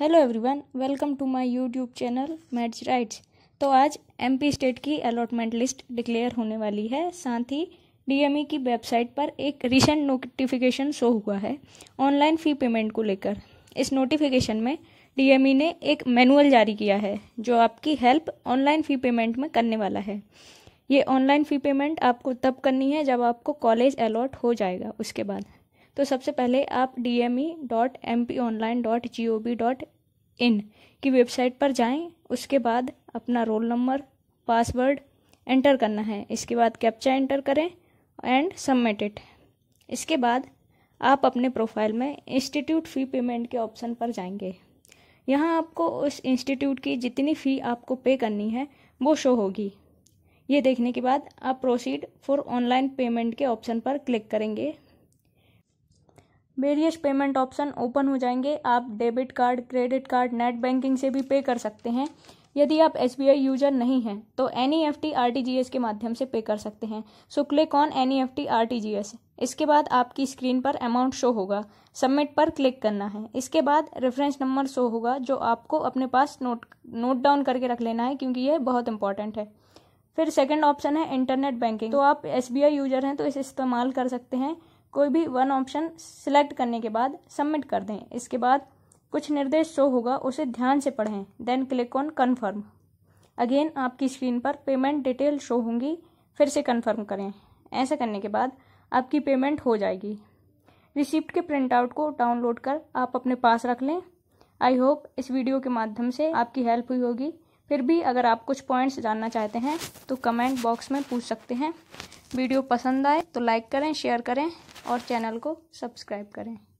hello everyone welcome to my YouTube channel match rights तो आज MP state की allotment list declare होने वाली है साथ ही डीएमई e की वेबसाइट पर एक रिसेंट नोटिफिकेशन शो हुआ है ऑनलाइन फ़ी पेमेंट को लेकर इस नोटिफिकेशन में डीएमई e ने एक मैनुअल जारी किया है जो आपकी हेल्प ऑनलाइन फ़ी पेमेंट में करने वाला है ये ऑनलाइन फ़ी पेमेंट आपको तब करनी है जब आपको कॉलेज अलॉट हो जाएगा उसके बाद तो सबसे पहले आप D M E dot M P online dot G O V dot in की वेबसाइट पर जाएं उसके बाद अपना रोल नंबर पासवर्ड एंटर करना है इसके बाद कैप्चा एंटर करें एंड सबमिट इट इसके बाद आप अपने प्रोफाइल में इंस्टीट्यूट फ़ी पेमेंट के ऑप्शन पर जाएंगे यहाँ आपको उस इंस्टीट्यूट की जितनी फ़ी आपको पे करनी है वो शो होगी ये देखने के बाद आप प्रोसीड फॉर ऑनलाइन पेमेंट के ऑप्शन पर क्लिक करेंगे वेरियस पेमेंट ऑप्शन ओपन हो जाएंगे आप debit card credit card net banking से भी पे कर सकते हैं यदि आप एस यूजर नहीं हैं तो N E F T R T G S के माध्यम से पे कर सकते हैं so click on N E F T R T G S इसके बाद आपकी स्क्रीन पर अमाउंट शो होगा सबमिट पर क्लिक करना है इसके बाद रेफरेंस नंबर शो होगा जो आपको अपने पास नोट नोट डाउन करके रख लेना है क्योंकि यह बहुत इंपॉर्टेंट है फिर सेकेंड ऑप्शन है इंटरनेट बैंकिंग तो आप एस यूजर हैं तो इसे इस्तेमाल कर सकते हैं कोई भी वन ऑप्शन सिलेक्ट करने के बाद सबमिट कर दें इसके बाद कुछ निर्देश शो होगा उसे ध्यान से पढ़ें then click on confirm again आपकी स्क्रीन पर पेमेंट डिटेल शो होंगी फिर से कन्फर्म करें ऐसा करने के बाद आपकी पेमेंट हो जाएगी रिसिप्ट के प्रिंटआउट को डाउनलोड कर आप अपने पास रख लें आई होप इस वीडियो के माध्यम से आपकी हेल्प हुई होगी फिर भी अगर आप कुछ पॉइंट्स जानना चाहते हैं तो कमेंट बॉक्स में पूछ सकते हैं वीडियो पसंद आए तो लाइक करें शेयर करें और चैनल को सब्सक्राइब करें